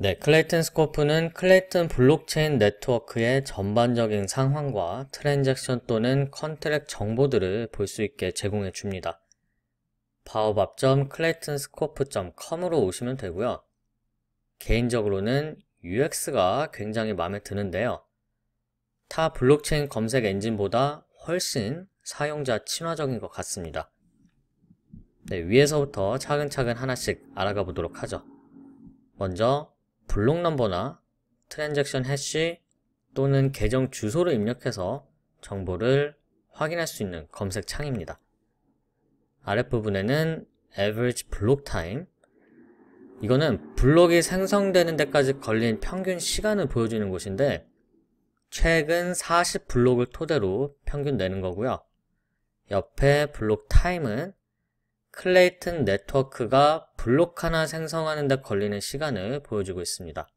네, 클레이튼 스코프는 클레이튼 블록체인 네트워크의 전반적인 상황과 트랜잭션 또는 컨트랙 정보들을 볼 수 있게 제공해 줍니다. 바오밥점 클레이튼 스코프.com으로 오시면 되고요. 개인적으로는 UX가 굉장히 마음에 드는데요. 타 블록체인 검색 엔진보다 훨씬 사용자 친화적인 것 같습니다. 네, 위에서부터 차근차근 하나씩 알아가 보도록 하죠. 먼저 블록 넘버나 트랜잭션 해시 또는 계정 주소를 입력해서 정보를 확인할 수 있는 검색 창입니다. 아랫부분에는 average block time 이거는 블록이 생성되는 데까지 걸린 평균 시간을 보여주는 곳인데 최근 40블록을 토대로 평균 내는 거고요. 옆에 블록 타임은 클레이튼 네트워크가 블록 하나 생성하는 데 걸리는 시간을 보여주고 있습니다.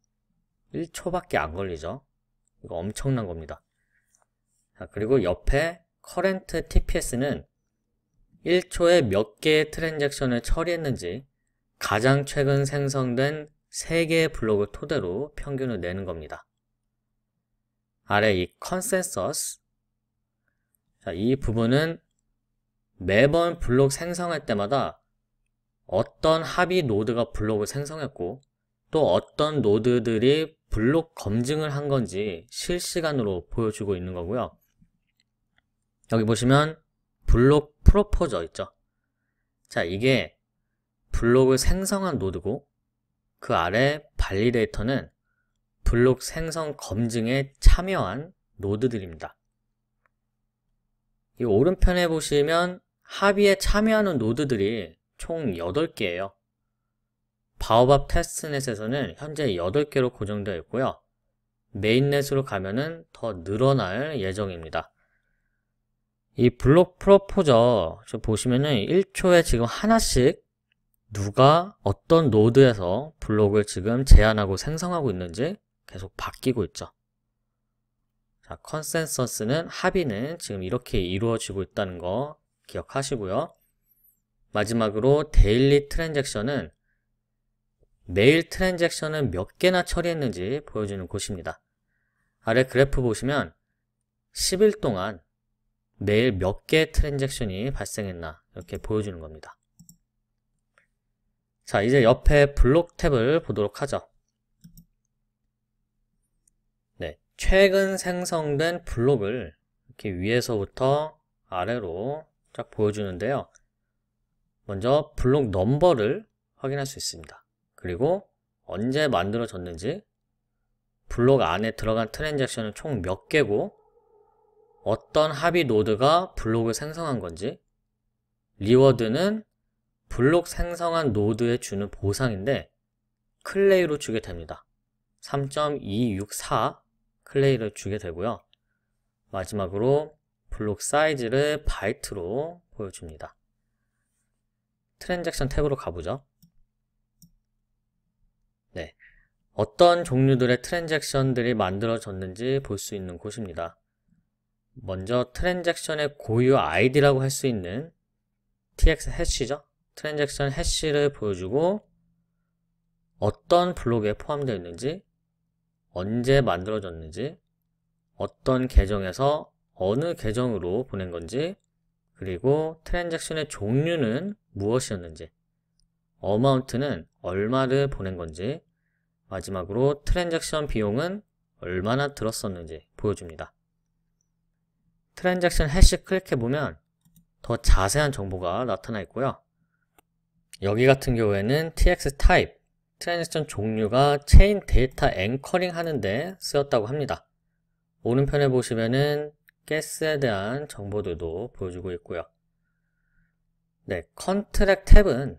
1초밖에 안 걸리죠. 이거 엄청난 겁니다. 자, 그리고 옆에 current TPS는 1초에 몇 개의 트랜잭션을 처리했는지 가장 최근 생성된 3개의 블록을 토대로 평균을 내는 겁니다. 아래 이 컨센서스 자, 이 부분은 매번 블록 생성할 때마다 어떤 합의 노드가 블록을 생성했고 또 어떤 노드들이 블록 검증을 한 건지 실시간으로 보여주고 있는 거고요. 여기 보시면 블록 프로포저 있죠. 자, 이게 블록을 생성한 노드고 그 아래 발리데이터는 블록 생성 검증에 참여한 노드들입니다. 이 오른편에 보시면 합의에 참여하는 노드들이 총 8개예요. 바오밥 테스트넷에서는 현재 8개로 고정되어 있고요. 메인넷으로 가면은 더 늘어날 예정입니다. 이 블록 프로포저 보시면은 1초에 지금 하나씩 누가 어떤 노드에서 블록을 지금 제한하고 생성하고 있는지 계속 바뀌고 있죠. 자, 컨센서스는 합의는 지금 이렇게 이루어지고 있다는 거 기억하시고요. 마지막으로 데일리 트랜잭션은 매일 트랜잭션을 몇 개나 처리했는지 보여주는 곳입니다. 아래 그래프 보시면 10일 동안 매일 몇 개 트랜잭션이 발생했나 이렇게 보여주는 겁니다. 자 이제 옆에 블록 탭을 보도록 하죠. 네, 최근 생성된 블록을 이렇게 위에서부터 아래로 쫙 보여주는데요. 먼저 블록 넘버를 확인할 수 있습니다. 그리고 언제 만들어졌는지 블록 안에 들어간 트랜잭션은 총 몇 개고 어떤 합의 노드가 블록을 생성한 건지 리워드는 블록 생성한 노드에 주는 보상인데 클레이로 주게 됩니다. 3.264 클레이를 주게 되고요. 마지막으로 블록 사이즈를 바이트로 보여줍니다. 트랜잭션 탭으로 가보죠. 네. 어떤 종류들의 트랜잭션들이 만들어졌는지 볼 수 있는 곳입니다. 먼저 트랜잭션의 고유 아이디라고 할 수 있는 tx 해시죠. 트랜잭션 해시를 보여주고 어떤 블록에 포함되어 있는지 언제 만들어졌는지 어떤 계정에서 어느 계정으로 보낸 건지 그리고 트랜잭션의 종류는 무엇이었는지, 어마운트는 얼마를 보낸 건지, 마지막으로 트랜잭션 비용은 얼마나 들었었는지 보여줍니다. 트랜잭션 해시 클릭해보면 더 자세한 정보가 나타나 있고요. 여기 같은 경우에는 tx 타입, 트랜잭션 종류가 체인 데이터 앵커링 하는데 쓰였다고 합니다. 오른편에 보시면은 가스에 대한 정보들도 보여주고 있고요. 네, 컨트랙 탭은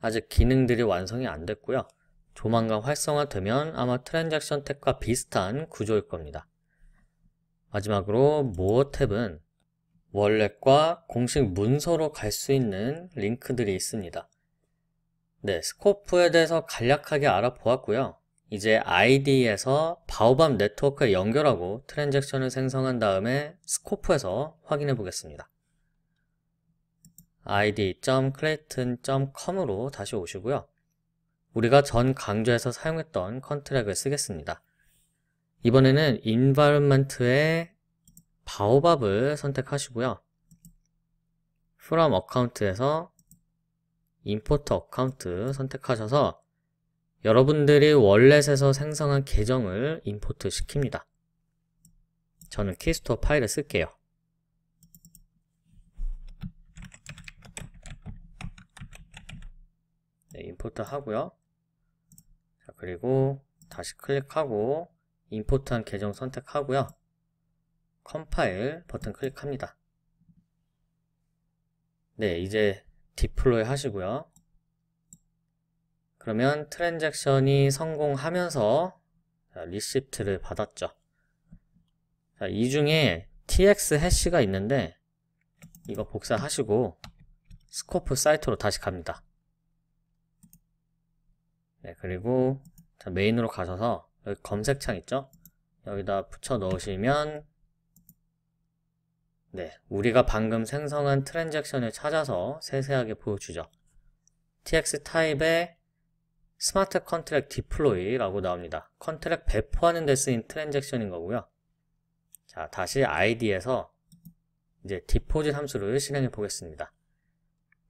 아직 기능들이 완성이 안 됐고요. 조만간 활성화되면 아마 트랜잭션 탭과 비슷한 구조일 겁니다. 마지막으로 모어 탭은 월렛과 공식 문서로 갈 수 있는 링크들이 있습니다. 네, 스코프에 대해서 간략하게 알아보았고요. 이제 ID에서 바오밤 네트워크에 연결하고 트랜잭션을 생성한 다음에 스코프에서 확인해 보겠습니다. id.clayton.com으로 다시 오시고요. 우리가 전 강좌에서 사용했던 컨트랙을 쓰겠습니다. 이번에는 environment에 바오밥을 선택하시고요. from account에서 import account 선택하셔서 여러분들이 월렛에서 생성한 계정을 임포트 시킵니다. 저는 키스토어 파일을 쓸게요. 네, 임포트 하고요. 자, 그리고 다시 클릭하고 임포트한 계정 선택하고요. 컴파일 버튼 클릭합니다. 네, 이제 디플로이 하시고요. 그러면 트랜잭션이 성공하면서 리시프트를 받았죠. 자, 이 중에 tx 해시가 있는데 이거 복사하시고 스코프 사이트로 다시 갑니다. 네, 그리고 자, 메인으로 가셔서 여기 검색창 있죠? 여기다 붙여 넣으시면 네, 우리가 방금 생성한 트랜잭션을 찾아서 세세하게 보여주죠. tx 타입에 스마트 컨트랙 디플로이라고 나옵니다. 컨트랙 배포하는 데 쓰인 트랜잭션인 거고요. 자, 다시 id에서 이제 디포지 함수를 실행해 보겠습니다.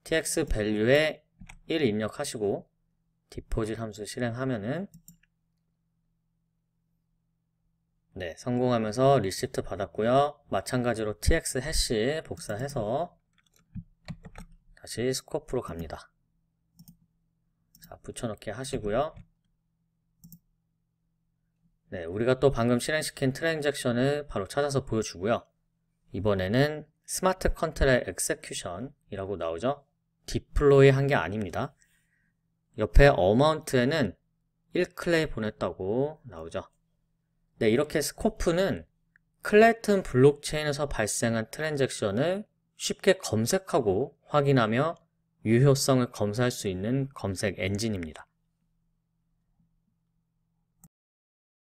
tx value에 1 입력하시고 디포지 함수 실행하면은 네, 성공하면서 리시트 받았고요. 마찬가지로 tx 해시 복사해서 다시 스코프로 갑니다. 자, 붙여넣기 하시고요. 네, 우리가 또 방금 실행시킨 트랜잭션을 바로 찾아서 보여주고요. 이번에는 스마트 컨트롤 엑세큐션이라고 나오죠. 디플로이 한 게 아닙니다. 옆에 어마운트에는 1클레이 보냈다고 나오죠. 네, 이렇게 스코프는 클레튼 블록체인에서 발생한 트랜잭션을 쉽게 검색하고 확인하며 유효성을 검사할 수 있는 검색 엔진입니다.